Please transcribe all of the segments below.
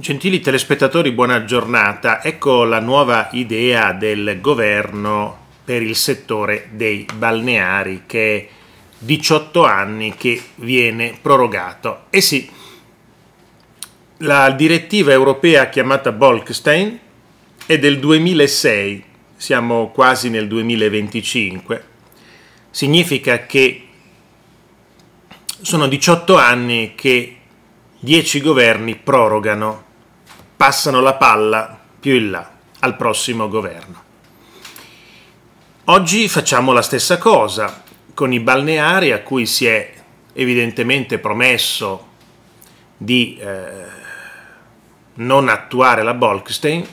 Gentili telespettatori, buona giornata. Ecco la nuova idea del governo per il settore dei balneari che è 18 anni che viene prorogato. E eh sì, la direttiva europea chiamata Bolkestein è del 2006, siamo quasi nel 2025, significa che sono 18 anni che 10 governi prorogano passano la palla più in là al prossimo governo. Oggi facciamo la stessa cosa con i balneari a cui si è evidentemente promesso di eh, non attuare la Bolkestein,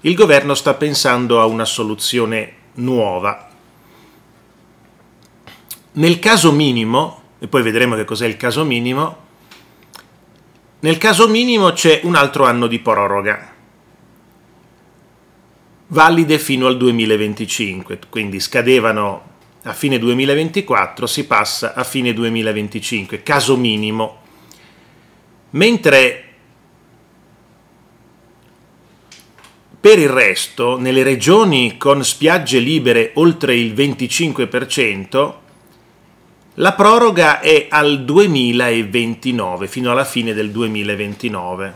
il governo sta pensando a una soluzione nuova. Nel caso minimo, e poi vedremo che cos'è il caso minimo, nel caso minimo c'è un altro anno di proroga, valide fino al 2025, quindi scadevano a fine 2024, si passa a fine 2025, caso minimo. Mentre per il resto, nelle regioni con spiagge libere oltre il 25%, la proroga è al 2029, fino alla fine del 2029.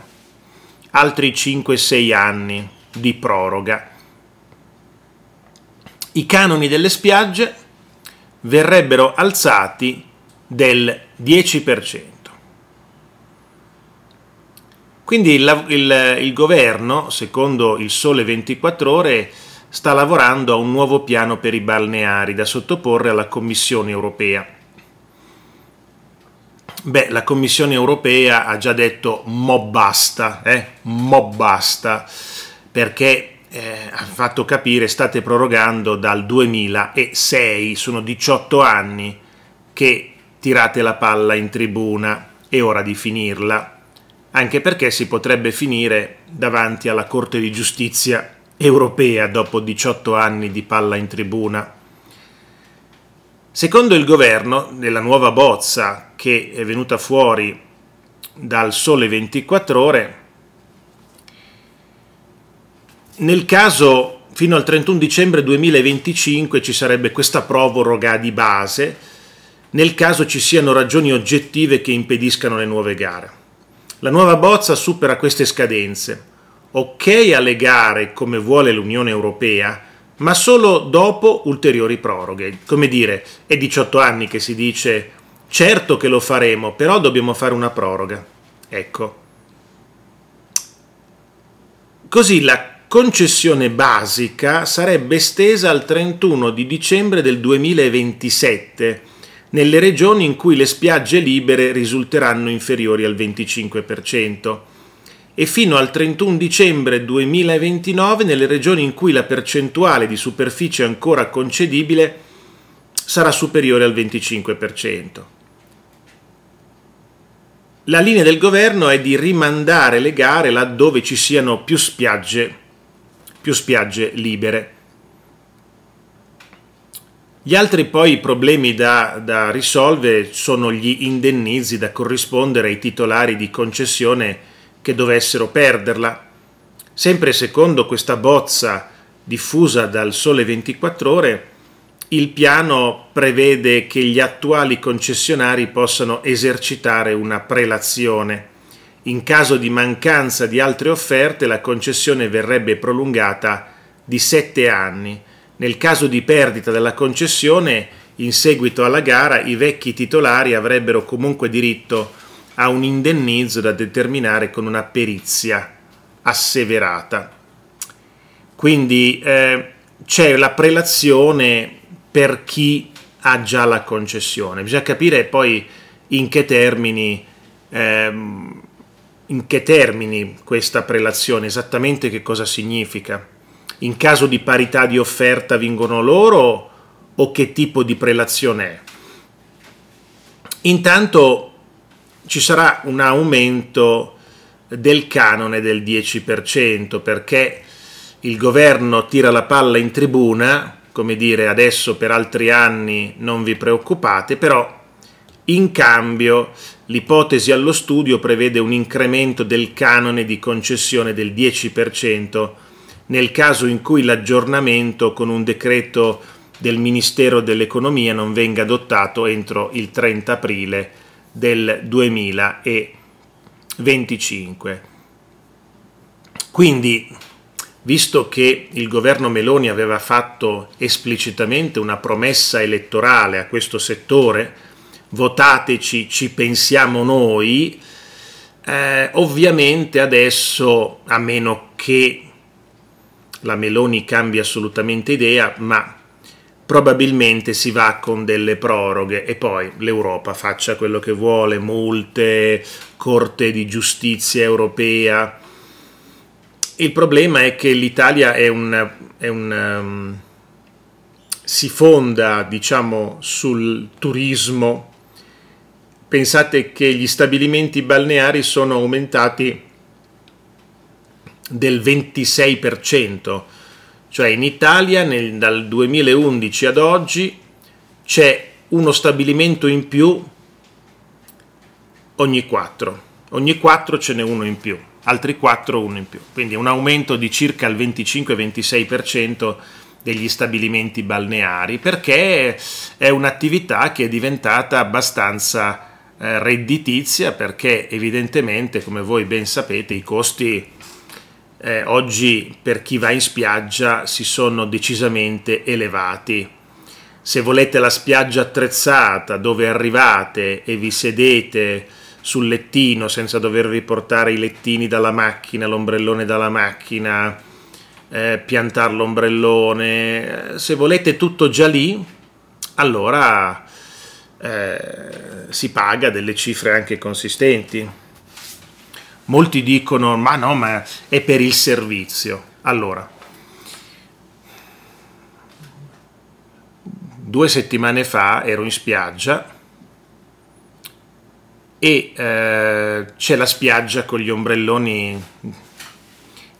Altri 5-6 anni di proroga. I canoni delle spiagge verrebbero alzati del 10%. Quindi il, il, il, governo, secondo il Sole 24 ore, sta lavorando a un nuovo piano per i balneari da sottoporre alla Commissione europea. Beh, la Commissione europea ha già detto mo basta, eh? mo basta, perché eh, ha fatto capire state prorogando dal 2006, sono 18 anni che tirate la palla in tribuna, è ora di finirla, anche perché si potrebbe finire davanti alla Corte di Giustizia europea dopo 18 anni di palla in tribuna. Secondo il governo, nella nuova bozza che è venuta fuori dal Sole 24 ore, nel caso fino al 31 dicembre 2025 ci sarebbe questa proroga di base, nel caso ci siano ragioni oggettive che impediscano le nuove gare. La nuova bozza supera queste scadenze. Ok alle gare come vuole l'Unione Europea, ma solo dopo ulteriori proroghe. Come dire, è 18 anni che si dice certo che lo faremo, però dobbiamo fare una proroga. Ecco. Così la concessione basica sarebbe estesa al 31 di dicembre del 2027 nelle regioni in cui le spiagge libere risulteranno inferiori al 25% e fino al 31 dicembre 2029 nelle regioni in cui la percentuale di superficie ancora concedibile sarà superiore al 25%. La linea del governo è di rimandare le gare laddove ci siano più spiagge, più spiagge libere. Gli altri poi problemi da, da risolvere sono gli indennizi da corrispondere ai titolari di concessione che dovessero perderla. Sempre secondo questa bozza diffusa dal Sole 24 ore, il piano prevede che gli attuali concessionari possano esercitare una prelazione. In caso di mancanza di altre offerte la concessione verrebbe prolungata di sette anni. Nel caso di perdita della concessione, in seguito alla gara, i vecchi titolari avrebbero comunque diritto a ha un indennizzo da determinare con una perizia asseverata. Quindi eh, c'è la prelazione per chi ha già la concessione. Bisogna capire poi in che termini, ehm, in che termini questa prelazione, esattamente che cosa significa. In caso di parità di offerta vengono loro o che tipo di prelazione è? Intanto ci sarà un aumento del canone del 10% perché il governo tira la palla in tribuna, come dire adesso per altri anni non vi preoccupate, però in cambio l'ipotesi allo studio prevede un incremento del canone di concessione del 10% nel caso in cui l'aggiornamento con un decreto del Ministero dell'Economia non venga adottato entro il 30 aprile del 2025. Quindi, visto che il governo Meloni aveva fatto esplicitamente una promessa elettorale a questo settore, votateci, ci pensiamo noi, eh, ovviamente adesso, a meno che la Meloni cambi assolutamente idea, ma probabilmente si va con delle proroghe e poi l'Europa faccia quello che vuole, multe, corte di giustizia europea. Il problema è che l'Italia è un, è un um, si fonda diciamo, sul turismo. Pensate che gli stabilimenti balneari sono aumentati del 26% cioè in Italia nel, dal 2011 ad oggi c'è uno stabilimento in più ogni 4. Ogni 4 ce n'è uno in più, altri 4 uno in più. Quindi un aumento di circa il 25-26% degli stabilimenti balneari perché è un'attività che è diventata abbastanza eh, redditizia perché evidentemente, come voi ben sapete, i costi eh, oggi per chi va in spiaggia si sono decisamente elevati. Se volete la spiaggia attrezzata dove arrivate e vi sedete sul lettino senza dovervi portare i lettini dalla macchina, l'ombrellone dalla macchina, eh, piantare l'ombrellone, eh, se volete tutto già lì, allora eh, si paga delle cifre anche consistenti molti dicono ma no, ma è per il servizio. Allora, due settimane fa ero in spiaggia e eh, c'è la spiaggia con gli ombrelloni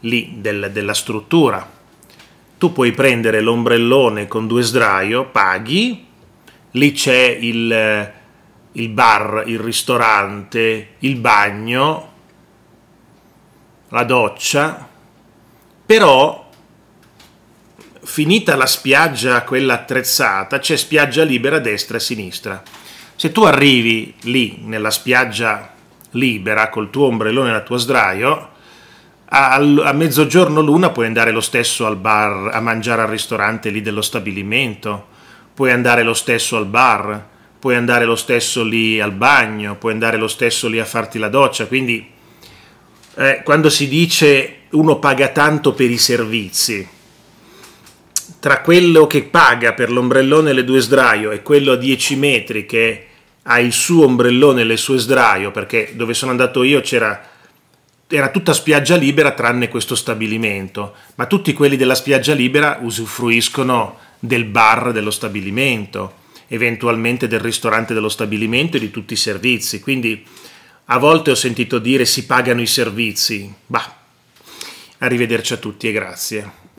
lì del, della struttura. Tu puoi prendere l'ombrellone con due sdraio, paghi, lì c'è il, il bar, il ristorante, il bagno la doccia, però finita la spiaggia, quella attrezzata, c'è spiaggia libera a destra e a sinistra. Se tu arrivi lì, nella spiaggia libera, col tuo ombrellone e la tua sdraio, a, mezzogiorno l'una puoi andare lo stesso al bar, a mangiare al ristorante lì dello stabilimento, puoi andare lo stesso al bar, puoi andare lo stesso lì al bagno, puoi andare lo stesso lì a farti la doccia, quindi eh, quando si dice uno paga tanto per i servizi, tra quello che paga per l'ombrellone e le due sdraio e quello a 10 metri che ha il suo ombrellone e le sue sdraio, perché dove sono andato io c'era era tutta spiaggia libera tranne questo stabilimento, ma tutti quelli della spiaggia libera usufruiscono del bar dello stabilimento, eventualmente del ristorante dello stabilimento e di tutti i servizi, quindi a volte ho sentito dire si pagano i servizi. Bah, arrivederci a tutti e grazie.